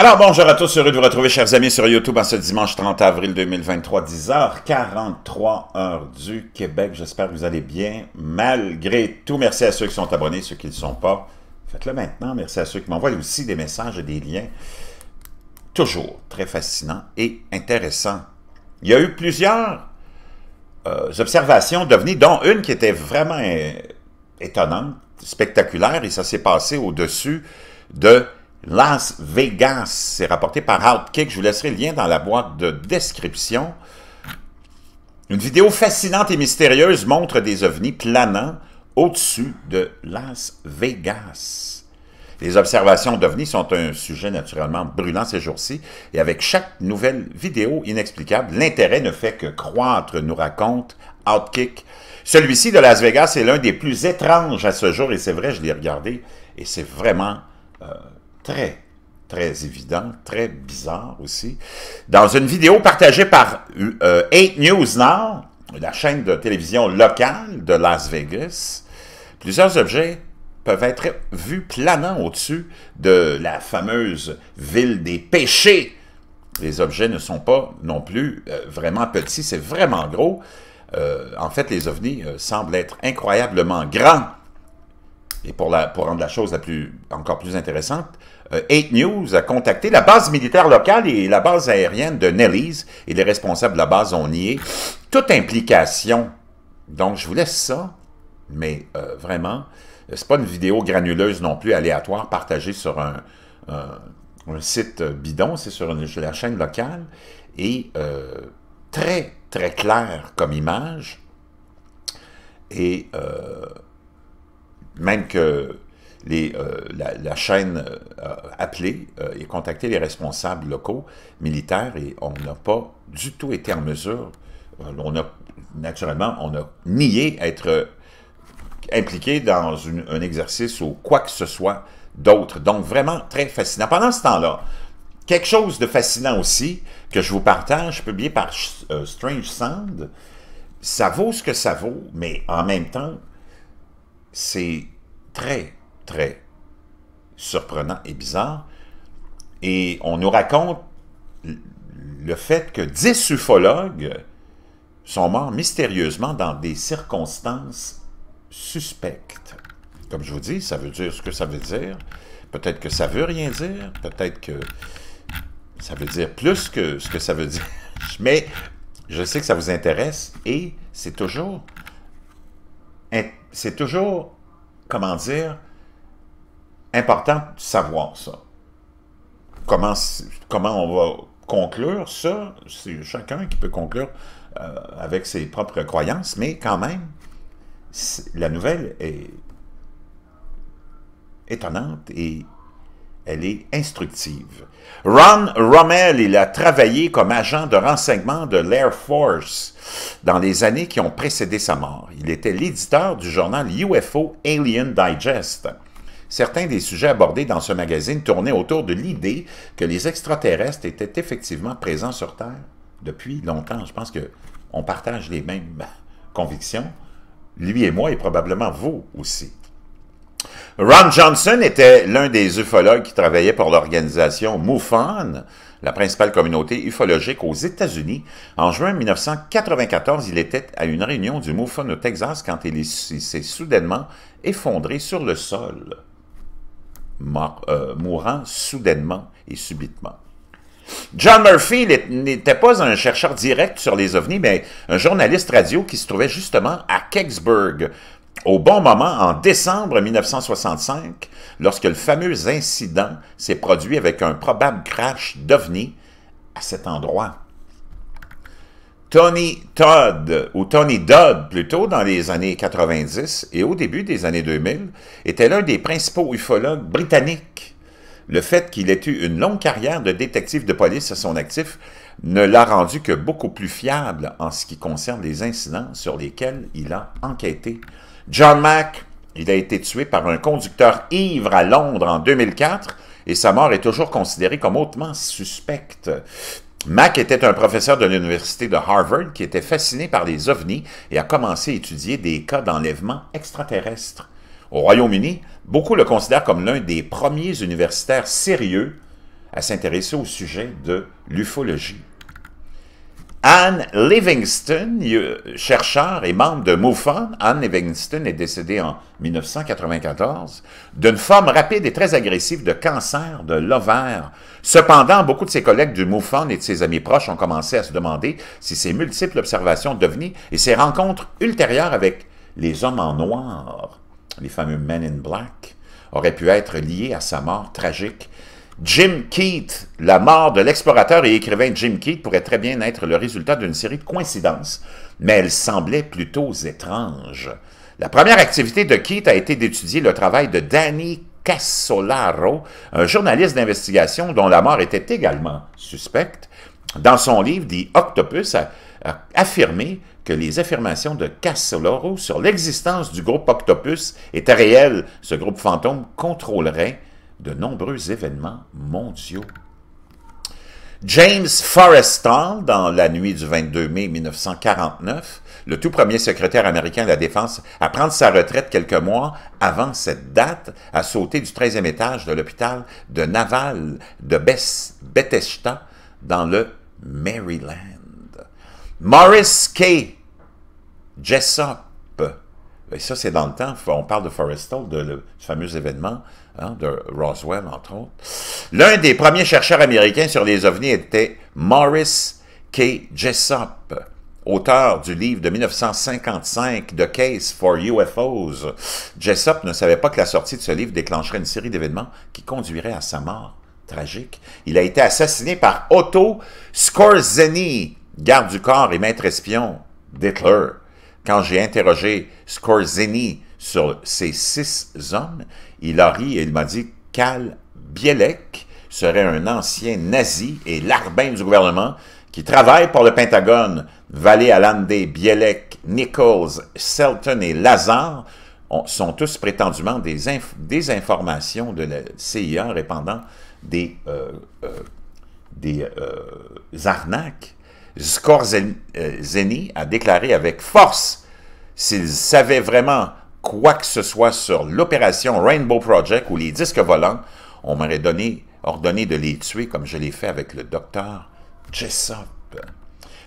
Alors bonjour à tous, heureux de vous retrouver chers amis sur YouTube en ce dimanche 30 avril 2023, 10h43 heure du Québec. J'espère que vous allez bien malgré tout. Merci à ceux qui sont abonnés, ceux qui ne le sont pas. Faites-le maintenant. Merci à ceux qui m'envoient aussi des messages et des liens. Toujours très fascinant et intéressant. Il y a eu plusieurs euh, observations devenues, dont une qui était vraiment euh, étonnante, spectaculaire, et ça s'est passé au-dessus de Las Vegas, c'est rapporté par Outkick. Je vous laisserai le lien dans la boîte de description. Une vidéo fascinante et mystérieuse montre des ovnis planant au-dessus de Las Vegas. Les observations d'ovnis sont un sujet naturellement brûlant ces jours-ci, et avec chaque nouvelle vidéo inexplicable, l'intérêt ne fait que croître, nous raconte Outkick. Celui-ci de Las Vegas est l'un des plus étranges à ce jour, et c'est vrai, je l'ai regardé, et c'est vraiment... Euh, très, très évident, très bizarre aussi, dans une vidéo partagée par 8 euh, News Now, la chaîne de télévision locale de Las Vegas, plusieurs objets peuvent être vus planant au-dessus de la fameuse ville des péchés. Les objets ne sont pas non plus euh, vraiment petits, c'est vraiment gros. Euh, en fait, les ovnis semblent être incroyablement grands et pour, la, pour rendre la chose la plus, encore plus intéressante, 8 euh, News a contacté la base militaire locale et la base aérienne de Nellies et les responsables de la base ont nié toute implication. Donc, je vous laisse ça, mais euh, vraiment, c'est pas une vidéo granuleuse non plus, aléatoire, partagée sur un, site bidon, c'est sur, une, la chaîne locale, et euh, très, très clair comme image, et même que euh, la, chaîne euh, a appelé euh, et contacté les responsables locaux militaires et on n'a pas du tout été en mesure, on a, naturellement, on a nié être impliqué dans un exercice ou quoi que ce soit d'autre. Donc vraiment très fascinant. Pendant ce temps-là, quelque chose de fascinant aussi que je vous partage, publié par Strange Sound, ça vaut ce que ça vaut, mais en même temps, c'est très, très surprenant et bizarre. Et on nous raconte le fait que 10 ufologues sont morts mystérieusement dans des circonstances suspectes. Comme je vous dis, ça veut dire ce que ça veut dire. Peut-être que ça veut rien dire. Peut-être que ça veut dire plus que ce que ça veut dire. Mais je sais que ça vous intéresse et c'est toujours c'est toujours, comment dire, important de savoir ça. Comment, comment on va conclure ça, c'est chacun qui peut conclure euh, avec ses propres croyances, mais quand même, la nouvelle est étonnante et elle est instructive. Ron Rommel, il a travaillé comme agent de renseignement de l'Air Force dans les années qui ont précédé sa mort. Il était l'éditeur du journal UFO Alien Digest. Certains des sujets abordés dans ce magazine tournaient autour de l'idée que les extraterrestres étaient effectivement présents sur Terre depuis longtemps. Je pense qu'on partage les mêmes convictions. Lui et moi, et probablement vous aussi. Ron Johnson était l'un des ufologues qui travaillait pour l'organisation MUFON, la principale communauté ufologique aux États-Unis. En juin 1994, il était à une réunion du MUFON au Texas quand il s'est soudainement effondré sur le sol, euh, mourant soudainement et subitement. John Murphy n'était pas un chercheur direct sur les ovnis, mais un journaliste radio qui se trouvait justement à Kecksburg, au bon moment, en décembre 1965, lorsque le fameux incident s'est produit avec un probable crash d'OVNI à cet endroit. Tony Todd, ou Tony Dodd plutôt, dans les années 90 et au début des années 2000, était l'un des principaux ufologues britanniques. Le fait qu'il ait eu une longue carrière de détective de police à son actif ne l'a rendu que beaucoup plus fiable en ce qui concerne les incidents sur lesquels il a enquêté. John Mack, il a été tué par un conducteur ivre à Londres en 2004 et sa mort est toujours considérée comme hautement suspecte. Mack était un professeur de l'université de Harvard qui était fasciné par les ovnis et a commencé à étudier des cas d'enlèvement extraterrestre. Au Royaume-Uni, beaucoup le considèrent comme l'un des premiers universitaires sérieux à s'intéresser au sujet de l'ufologie. Anne Livingston, euh, chercheur et membre de MUFON, Anne Livingston est décédée en 1994 d'une forme rapide et très agressive de cancer de l'ovaire. Cependant, beaucoup de ses collègues du MUFON et de ses amis proches ont commencé à se demander si ses multiples observations devenues et ses rencontres ultérieures avec les hommes en noir, les fameux Men in Black, auraient pu être liées à sa mort tragique Jim Keat, la mort de l'explorateur et écrivain Jim Keat pourrait très bien être le résultat d'une série de coïncidences, mais elle semblait plutôt étrange. La première activité de Keat a été d'étudier le travail de Danny Cassolaro, un journaliste d'investigation dont la mort était également suspecte. Dans son livre dit Octopus, a, affirmé que les affirmations de Cassolaro sur l'existence du groupe Octopus étaient réelles. Ce groupe fantôme contrôlerait de nombreux événements mondiaux. James Forrestal, dans la nuit du 22 mai 1949, le tout premier secrétaire américain de la Défense à prendre sa retraite quelques mois avant cette date, a sauté du 13e étage de l'hôpital de Naval de Bethesda dans le Maryland. Morris K. Jessop, ça c'est dans le temps, on parle de Forrestal, de le fameux événement Hein, de Roswell, entre autres. L'un des premiers chercheurs américains sur les ovnis était Morris K. Jessop, auteur du livre de 1955 The Case for UFOs. Jessop ne savait pas que la sortie de ce livre déclencherait une série d'événements qui conduiraient à sa mort tragique. Il a été assassiné par Otto Skorzeny, garde du corps et maître espion d'Hitler. Quand j'ai interrogé Skorzeny, sur ces six hommes, il a ri et il m'a dit « qu'Al Bielek serait un ancien nazi et larbin du gouvernement qui travaille pour le Pentagone. Alan des Bielek, Nichols, Selton et Lazare sont tous prétendument des, des informations de la CIA répandant des, euh, euh, des euh, arnaques. Scorzeni a déclaré avec force s'ils savaient vraiment quoi que ce soit sur l'opération Rainbow Project ou les disques volants, on m'aurait donné, ordonné de les tuer comme je l'ai fait avec le docteur Jessop.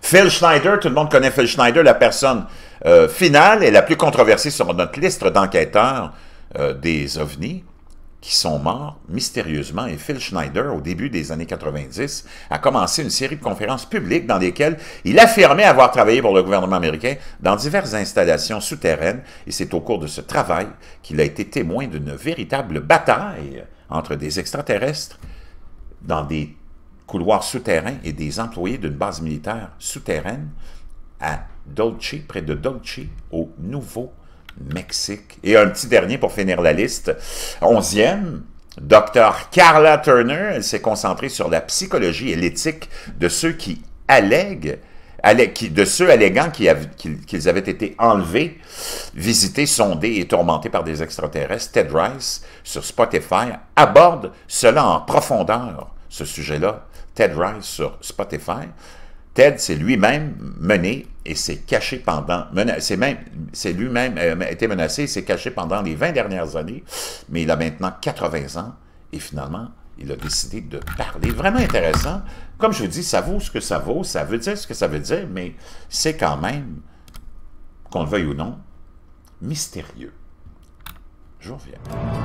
Phil Schneider, tout le monde connaît Phil Schneider, la personne euh, finale et la plus controversée sur notre liste d'enquêteurs euh, des ovnis qui sont morts mystérieusement et Phil Schneider, au début des années 90, a commencé une série de conférences publiques dans lesquelles il affirmait avoir travaillé pour le gouvernement américain dans diverses installations souterraines et c'est au cours de ce travail qu'il a été témoin d'une véritable bataille entre des extraterrestres dans des couloirs souterrains et des employés d'une base militaire souterraine à Dolce, près de Dolce, au Nouveau Mexique. Et un petit dernier pour finir la liste. Onzième, Dr. Carla Turner, elle s'est concentrée sur la psychologie et l'éthique de ceux qui allèguent de ceux alléguant qu'ils avaient été enlevés, visités, sondés et tourmentés par des extraterrestres, Ted Rice, sur Spotify, aborde cela en profondeur, ce sujet-là, Ted Rice sur Spotify. Ted s'est lui-même mené et s'est caché pendant, c'est c'est lui-même euh, été menacé, s'est caché pendant les 20 dernières années, mais il a maintenant 80 ans et finalement, il a décidé de parler. Vraiment intéressant. Comme je vous dis, ça vaut ce que ça vaut, ça veut dire ce que ça veut dire, mais c'est quand même, qu'on le veuille ou non, mystérieux. Je reviens.